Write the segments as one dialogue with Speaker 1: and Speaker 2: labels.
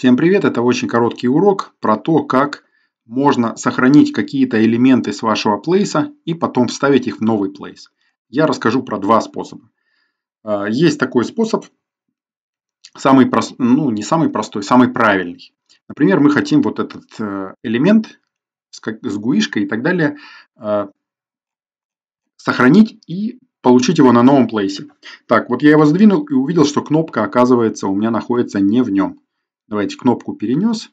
Speaker 1: Всем привет! Это очень короткий урок про то, как можно сохранить какие-то элементы с вашего плейса и потом вставить их в новый плейс. Я расскажу про два способа. А, есть такой способ, самый прост, ну не самый простой, самый правильный. Например, мы хотим вот этот э, элемент с, как, гуишкой и так далее а, сохранить и получить его на новом плейсе. Так, вот я его сдвинул и увидел, что кнопка, оказывается, у меня находится не в нем. Давайте кнопку перенес.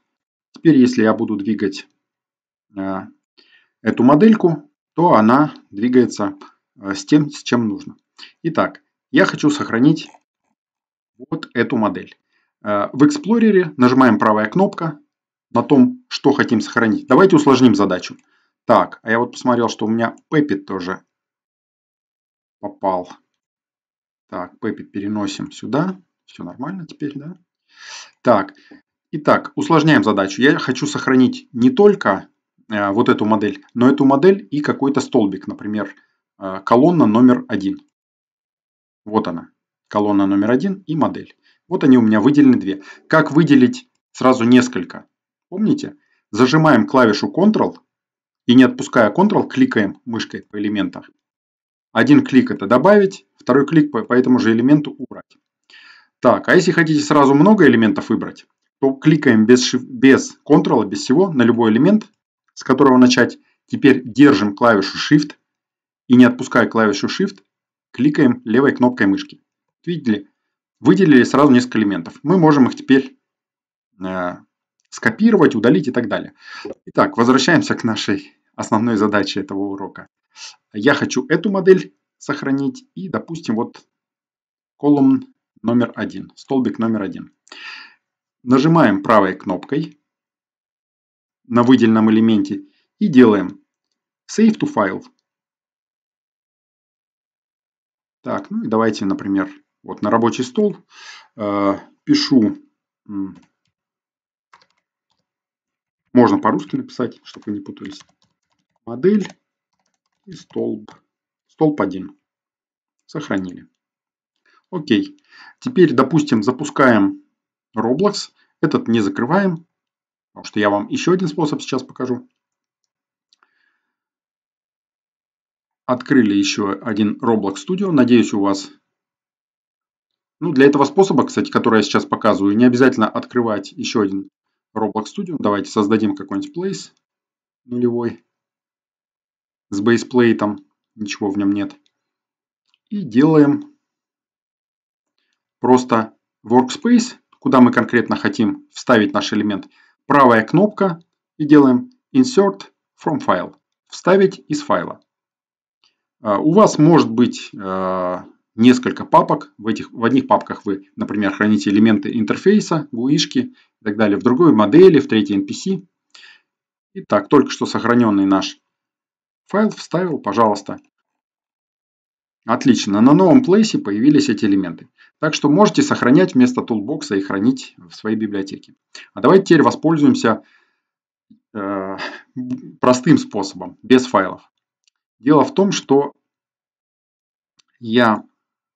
Speaker 1: Теперь, если я буду двигать э, эту модельку, то она двигается э, с тем, с чем нужно. Итак, я хочу сохранить вот эту модель. Э, в Эксплорере нажимаем правая кнопка на том, что хотим сохранить. Давайте усложним задачу. Так, а я вот посмотрел, что у меня Пеппит тоже попал. Так, Пеппит переносим сюда. Все нормально теперь, да? Так, итак, усложняем задачу. Я хочу сохранить не только э, вот эту модель, но эту модель и какой-то столбик, например, э, колонна номер один. Вот она, колонна номер один и модель. Вот они у меня выделены две. Как выделить сразу несколько? Помните? Зажимаем клавишу Ctrl и не отпуская Ctrl, кликаем мышкой по элементам. Один клик это добавить, второй клик по, по этому же элементу убрать. Так, а если хотите сразу много элементов выбрать, то кликаем без, без Ctrl, без всего, на любой элемент, с которого начать. Теперь держим клавишу Shift и не отпуская клавишу Shift, кликаем левой кнопкой мышки. Видели? Выделили сразу несколько элементов. Мы можем их теперь э, скопировать, удалить и так далее. Итак, возвращаемся к нашей основной задаче этого урока. Я хочу эту модель сохранить и, допустим, вот колумн номер один, столбик номер один. Нажимаем правой кнопкой на выделенном элементе и делаем Save to File. Так, ну и давайте, например, вот на рабочий стол э, пишу, э, можно по-русски написать, чтобы вы не путались, модель и столб, столб 1. Сохранили. Окей. Теперь, допустим, запускаем Roblox. Этот не закрываем, потому что я вам еще один способ сейчас покажу. Открыли еще один Roblox Studio. Надеюсь, у вас... Ну, для этого способа, кстати, который я сейчас показываю, не обязательно открывать еще один Roblox Studio. Давайте создадим какой-нибудь Place нулевой с бейсплейтом. Ничего в нем нет. И делаем Просто workspace, куда мы конкретно хотим вставить наш элемент, правая кнопка и делаем insert from file. Вставить из файла. А, у вас может быть а, несколько папок. В, этих, в одних папках вы, например, храните элементы интерфейса, гуишки и так далее. В другой модели, в третьей NPC. Итак, только что сохраненный наш файл вставил, пожалуйста. Отлично, на новом плейсе появились эти элементы. Так что можете сохранять вместо тулбокса и хранить в своей библиотеке. А давайте теперь воспользуемся э, простым способом, без файлов. Дело в том, что я,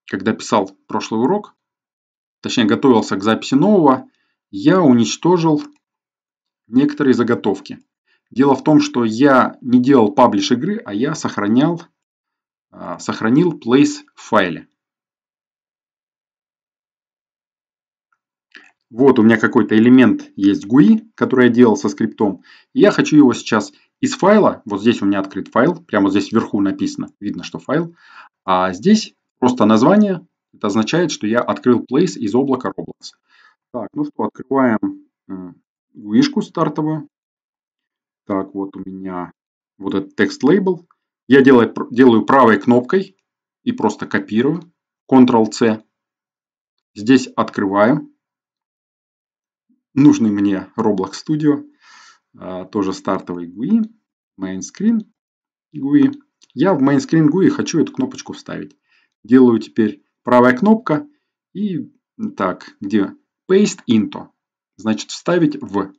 Speaker 1: когда писал прошлый урок, точнее готовился к записи нового, я уничтожил некоторые заготовки. Дело в том, что я не делал паблиш игры, а я сохранял, э, сохранил place в файле. Вот у меня какой-то элемент есть GUI, который я делал со скриптом. я хочу его сейчас из файла, вот здесь у меня открыт файл, прямо здесь вверху написано, видно, что файл. А здесь просто название, это означает, что я открыл place из облака Roblox. Так, ну что, открываем гуишку стартовую. Так, вот у меня вот этот текст лейбл. Я делаю, делаю правой кнопкой и просто копирую. Ctrl-C. Здесь открываем нужный мне Roblox Studio, а, тоже стартовый GUI, MainScreen GUI. Я в MainScreen GUI хочу эту кнопочку вставить. Делаю теперь правая кнопка и так, где Paste Into, значит вставить в.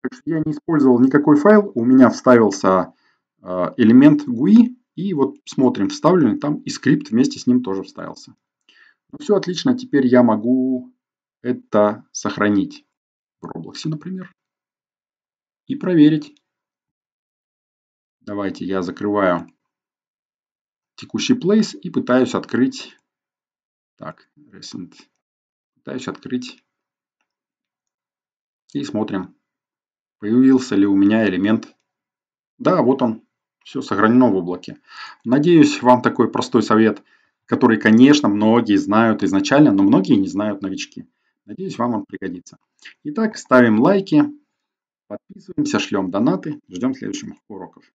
Speaker 1: Так что Я не использовал никакой файл, у меня вставился а, элемент GUI, и вот смотрим, вставленный там, и скрипт вместе с ним тоже вставился. Ну, все отлично, теперь я могу это сохранить в Roblox, например, и проверить. Давайте я закрываю текущий place и пытаюсь открыть, так, recent, пытаюсь открыть и смотрим, появился ли у меня элемент. Да, вот он, все сохранено в облаке. Надеюсь, вам такой простой совет, который, конечно, многие знают изначально, но многие не знают новички. Надеюсь, вам он пригодится. Итак, ставим лайки, подписываемся, шлем донаты, ждем следующих уроков.